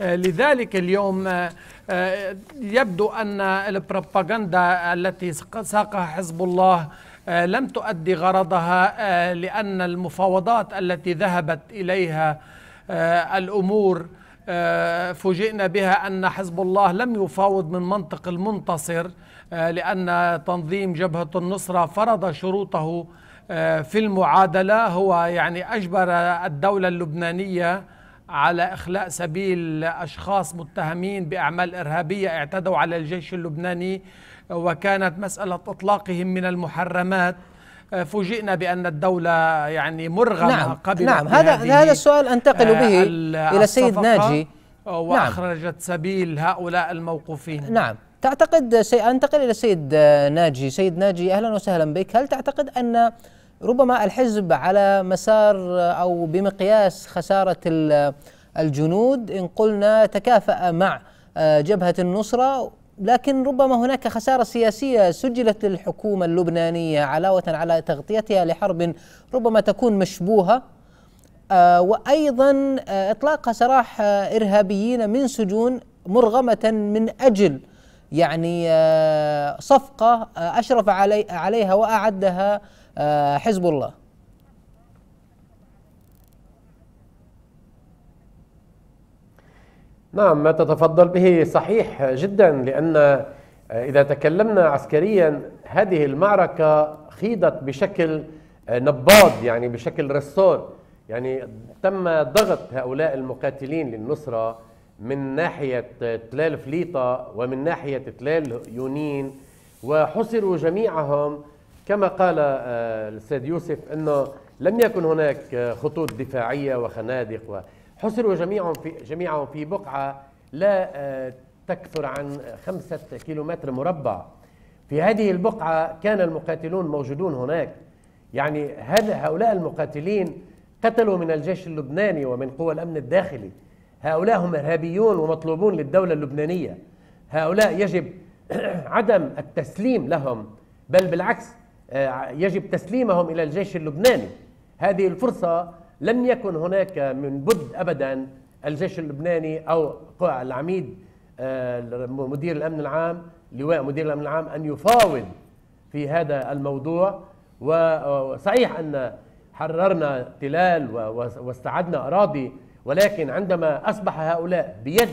لذلك اليوم آه، آه، يبدو أن البروباغندا التي ساقها حزب الله آه، لم تؤدي غرضها لأن المفاوضات التي ذهبت إليها الأمور فوجئنا بها أن حزب الله لم يفاوض من منطق المنتصر لأن تنظيم جبهة النصرة فرض شروطه في المعادلة هو يعني أجبر الدولة اللبنانية على إخلاء سبيل أشخاص متهمين بأعمال إرهابية اعتدوا على الجيش اللبناني وكانت مسألة إطلاقهم من المحرمات آه، فوجئنا بأن الدولة يعني مرغمة نعم قبل نعم هذا هذا السؤال أنتقل به آه، إلى السيد ناجي نعم. وأخرجت نعم سبيل هؤلاء الموقوفين نعم تعتقد سي... أنتقل إلى السيد آه، ناجي سيد ناجي أهلا وسهلا بك هل تعتقد أن ربما الحزب على مسار او بمقياس خساره الجنود ان قلنا تكافأ مع آه، جبهه النصره لكن ربما هناك خساره سياسيه سجلت للحكومه اللبنانيه علاوه على تغطيتها لحرب ربما تكون مشبوهه آه، وايضا آه، اطلاق سراح ارهابيين من سجون مرغمه من اجل يعني آه، صفقة آه، أشرف علي عليها وأعدها آه، حزب الله نعم ما تتفضل به صحيح جدا لأن إذا تكلمنا عسكريا هذه المعركة خيضت بشكل نباض يعني بشكل رسور يعني تم ضغط هؤلاء المقاتلين للنصرة من ناحية تلال فليطة ومن ناحية تلال يونين وحصروا جميعهم كما قال آه، السيد يوسف أنه لم يكن هناك آه، خطوط دفاعية وخنادق وحصروا جميعهم في, جميعهم في بقعة لا آه، تكثر عن خمسة كيلومتر مربع في هذه البقعة كان المقاتلون موجودون هناك يعني هذا هؤلاء المقاتلين قتلوا من الجيش اللبناني ومن قوى الأمن الداخلي هؤلاء هم إرهابيون ومطلوبون للدولة اللبنانية هؤلاء يجب عدم التسليم لهم بل بالعكس آه، يجب تسليمهم إلى الجيش اللبناني هذه الفرصة لن يكن هناك من بد أبدا الجيش اللبناني أو العميد آه، مدير الأمن العام لواء مدير الأمن العام أن يفاوض في هذا الموضوع وصحيح أن حررنا تلال واستعدنا أراضي ولكن عندما أصبح هؤلاء بيد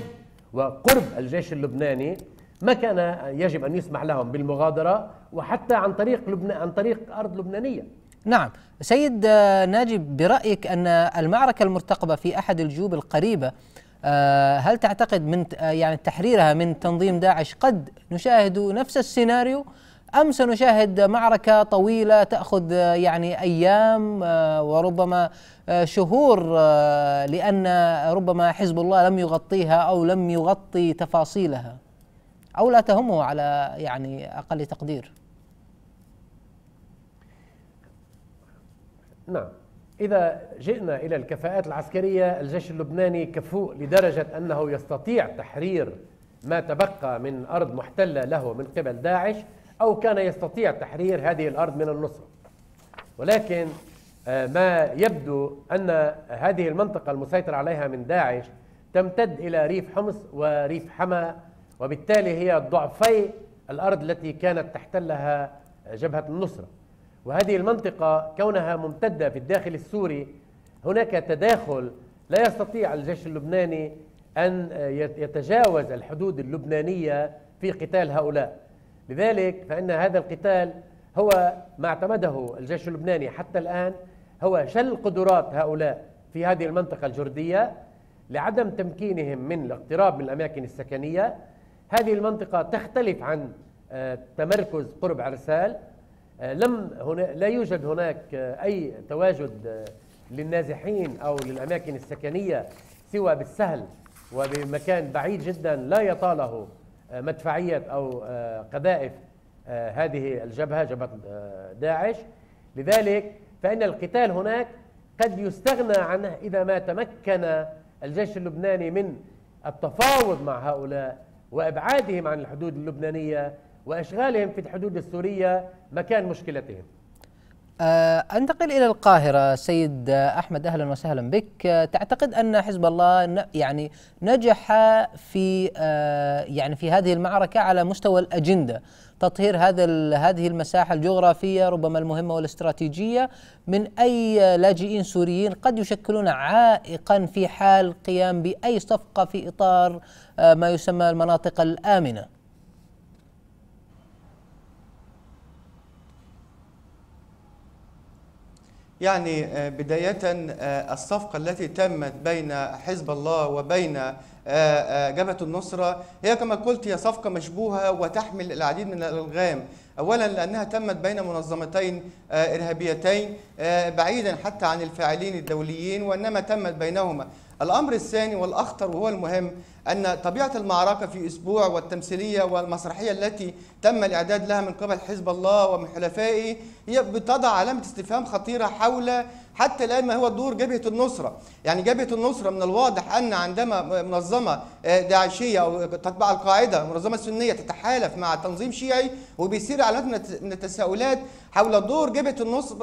وقرب الجيش اللبناني ما كان يجب أن يسمح لهم بالمغادرة وحتى عن طريق لبنان عن طريق أرض لبنانية نعم سيد آه، ناجب برأيك أن المعركة المرتقبة في أحد الجيوب القريبة آه، هل تعتقد من آه، يعني تحريرها من تنظيم داعش قد نشاهد نفس السيناريو ام سنشاهد معركه طويله تاخذ يعني ايام آه، وربما آه، شهور آه، لان ربما حزب الله لم يغطيها او لم يغطي تفاصيلها او لا تهمه على يعني اقل تقدير. نعم إذا جئنا إلى الكفاءات العسكرية الجيش اللبناني كفوء لدرجة أنه يستطيع تحرير ما تبقى من أرض محتلة له من قبل داعش أو كان يستطيع تحرير هذه الأرض من النصرة ولكن آه، ما يبدو أن هذه المنطقة المسيطر عليها من داعش تمتد إلى ريف حمص وريف حما وبالتالي هي ضعفي الأرض التي كانت تحتلها جبهة النصرة وهذه المنطقة كونها ممتدة في الداخل السوري هناك تداخل لا يستطيع الجيش اللبناني أن آه، يتجاوز الحدود اللبنانية في قتال هؤلاء لذلك فإن هذا القتال هو ما اعتمده الجيش اللبناني حتى الآن هو شل قدرات هؤلاء في هذه المنطقة الجردية لعدم تمكينهم من الاقتراب من الأماكن السكنية هذه المنطقة تختلف عن آه، تمركز قرب عرسال آه، لم هنا لا يوجد هناك آه، أي تواجد للنازحين أو للأماكن السكنية سوى بالسهل وبمكان بعيد جدا لا يطاله آه، مدفعية أو آه، قذائف آه، هذه الجبهة جبهة داعش لذلك فإن القتال هناك قد يستغنى عنه إذا ما تمكن الجيش اللبناني من التفاوض مع هؤلاء وإبعادهم عن الحدود اللبنانية وإشغالهم في الحدود السورية مكان مشكلتهم آه، انتقل الى القاهره سيد احمد اهلا وسهلا بك آه، تعتقد ان حزب الله يعني نجح في آه، يعني في هذه المعركه على مستوى الاجنده تطهير هذا هذه المساحه الجغرافيه ربما المهمه والاستراتيجيه من اي لاجئين سوريين قد يشكلون عائقا في حال قيام باي صفقه في اطار ما يسمى المناطق الامنه يعني آه، بداية آه، الصفقة التي تمت بين حزب الله وبين آه، جبهة النصرة هي كما قلت هي صفقة مشبوهة وتحمل العديد من الألغام أولا لأنها تمت بين منظمتين إرهابيتين بعيدا حتى عن الفاعلين الدوليين وإنما تمت بينهما الأمر الثاني والأخطر وهو المهم أن طبيعة المعركة في أسبوع والتمثيلية والمسرحية التي تم الإعداد لها من قبل حزب الله ومن حلفائه هي بتضع علامة استفهام خطيرة حول حتى الآن ما هو دور جبهة النصرة يعني جبهة النصرة من الواضح أن عندما منظمة آه، داعشية أو تتبع القاعدة منظمة سنية تتحالف مع تنظيم شيعي وبيصير علامات من التساؤلات حول دور جبهة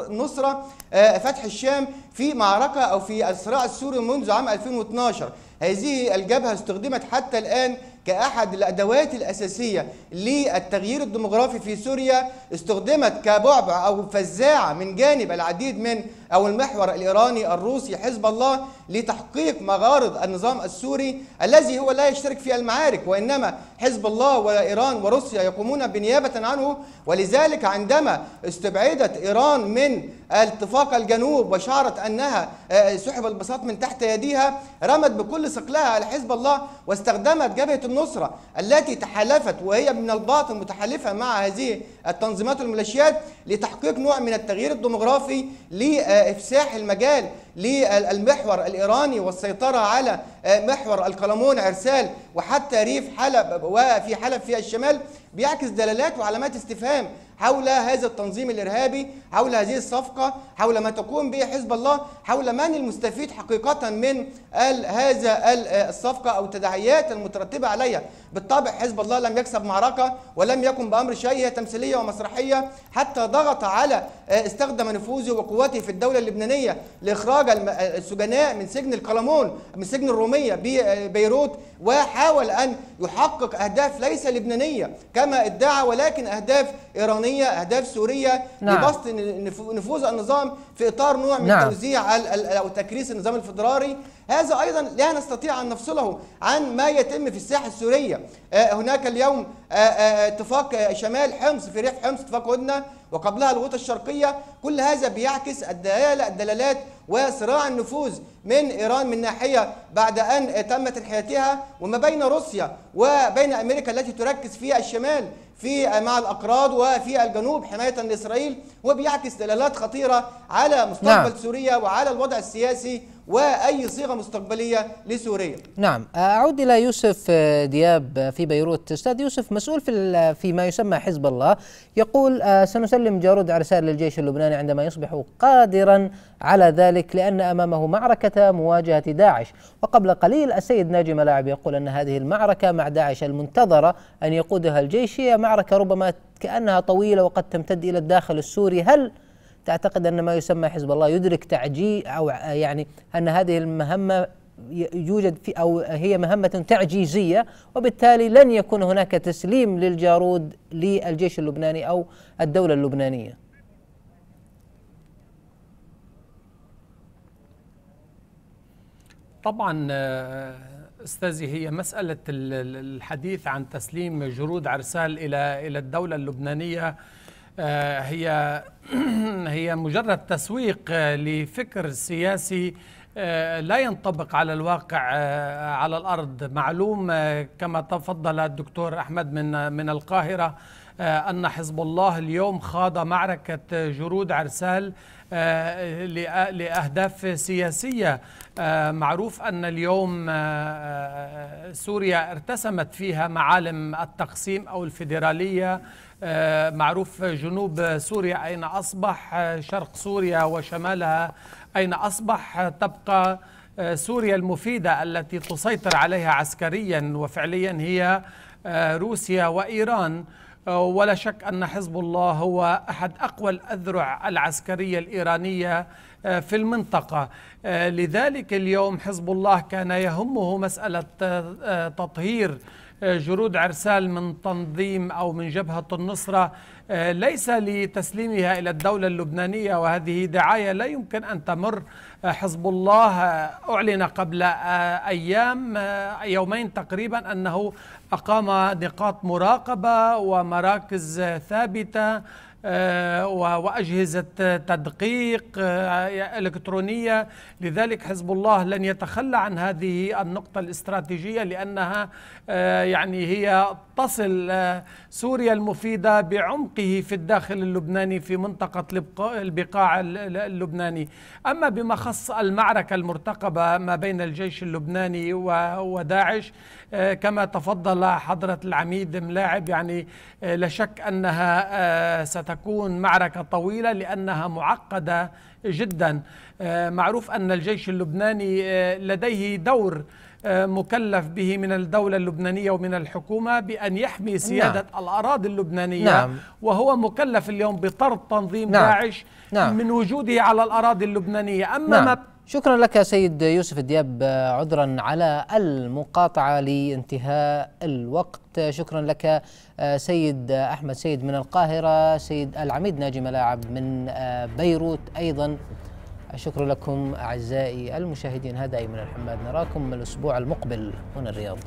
النصرة آه، فتح الشام في معركة أو في الصراع السوري منذ عام 2012 هذه الجبهة استخدمت حتى الآن كأحد الأدوات الأساسية للتغيير الديمغرافي في سوريا استخدمت كبعبع أو فزاعة من جانب العديد من أو المحور الإيراني الروسي حزب الله لتحقيق مغارض النظام السوري الذي هو لا يشترك في المعارك وإنما حزب الله وإيران وروسيا يقومون بنيابة عنه ولذلك عندما استبعدت إيران من اتفاق الجنوب وشعرت أنها آه، سحب البساط من تحت يديها رمت بكل ثقلها على حزب الله واستخدمت جبهة النصرة التي تحالفت وهي من الباطن متحالفة مع هذه التنظيمات والميليشيات لتحقيق نوع من التغيير الديموغرافي إفساح المجال للمحور الإيراني والسيطرة على محور القلمون عرسال وحتى ريف حلب وفي حلب في الشمال بيعكس دلالات وعلامات استفهام حول هذا التنظيم الارهابي حول هذه الصفقه حول ما تقوم به حزب الله حول من المستفيد حقيقه من هذا آه، الصفقه او التداعيات المترتبه عليها بالطبع حزب الله لم يكسب معركه ولم يكن بامر شيء هي تمثيليه ومسرحيه حتى ضغط على آه، استخدم نفوذه وقوته في الدوله اللبنانيه لاخراج آه، السجناء من سجن القلمون من سجن الروميه ببيروت وحاول ان يحقق اهداف ليس لبنانيه كما ادعى ولكن اهداف ايرانيه وطنيه أهداف سورية نعم. لبسط نفوذ النظام في إطار نوع من نعم. توزيع أو تكريس النظام الفدرالي هذا أيضا لا نستطيع أن نفصله عن ما يتم في الساحة السورية آه، هناك اليوم آه، آه، اتفاق شمال حمص في ريف حمص اتفاق هدنة وقبلها الغوطة الشرقية كل هذا بيعكس الدلالة الدلالات وصراع النفوذ من إيران من ناحية بعد أن تم تنحيتها وما بين روسيا وبين أمريكا التي تركز في الشمال في مع الأقراض وفي الجنوب حماية لإسرائيل وبيعكس دلالات خطيرة على مستقبل نعم. سوريا وعلى الوضع السياسي واي صيغه مستقبليه لسوريا. نعم، اعود الى يوسف آه، دياب آه، في بيروت، استاذ يوسف مسؤول في آه، فيما يسمى حزب الله يقول سنسلم جارود عرسال للجيش اللبناني عندما يصبح قادرا على ذلك لان امامه معركه مواجهه داعش، وقبل قليل السيد ناجي ملاعب يقول ان هذه المعركه مع داعش المنتظره ان يقودها الجيش هي معركه ربما كانها طويله وقد تمتد الى الداخل السوري، هل تعتقد ان ما يسمى حزب الله يدرك تعجيل او يعني ان هذه المهمه يوجد في او هي مهمه تعجيزيه وبالتالي لن يكون هناك تسليم للجارود للجيش اللبناني او الدوله اللبنانيه. طبعا آه، استاذي هي مساله الحديث عن تسليم جرود عرسال الى الى الدوله اللبنانيه آه، هي هي مجرد تسويق آه، لفكر سياسي آه، لا ينطبق على الواقع على الارض معلوم كما تفضل الدكتور احمد من من القاهره ان حزب الله اليوم خاض معركه جرود عرسال لاهداف سياسيه معروف ان اليوم سوريا ارتسمت فيها معالم التقسيم او الفيدراليه آه، معروف جنوب سوريا أين أصبح شرق سوريا وشمالها أين أصبح تبقى آه، سوريا المفيدة التي تسيطر عليها عسكريا وفعليا هي آه، روسيا وإيران ولا شك أن حزب الله هو أحد أقوى الأذرع العسكرية الإيرانية في المنطقة لذلك اليوم حزب الله كان يهمه مسألة تطهير آه، جرود عرسال من تنظيم أو من جبهة النصرة آه، ليس لتسليمها إلى الدولة اللبنانية وهذه دعاية لا يمكن أن تمر آه، حزب الله أعلن قبل أيام يومين تقريبا أنه أقام نقاط مراقبة ومراكز ثابتة آه، وأجهزة تدقيق آه، إلكترونية لذلك حزب الله لن يتخلى عن هذه النقطة الاستراتيجية لأنها آه، يعني هي تصل سوريا المفيدة بعمقه في الداخل اللبناني في منطقة البقاع اللبناني أما بما خص المعركة المرتقبة ما بين الجيش اللبناني وداعش كما تفضل حضرة العميد ملاعب يعني لا شك أنها ستكون ستكون معركة طويلة لأنها معقدة جدا آه، معروف أن الجيش اللبناني آه، لديه دور آه، مكلف به من الدولة اللبنانية ومن الحكومة بأن يحمي نعم. سيادة نعم. الأراضي اللبنانية نعم. وهو مكلف اليوم بطرد تنظيم نعم. داعش نعم. من وجوده على الأراضي اللبنانية أما نعم. ما شكرا لك سيد يوسف الدياب عذرا على المقاطعة لانتهاء الوقت شكرا لك آه، سيد أحمد سيد من القاهرة سيد العميد ناجي ملاعب من آه، بيروت أيضا شكرا لكم أعزائي المشاهدين هذا أيمن الحماد نراكم الأسبوع المقبل هنا الرياض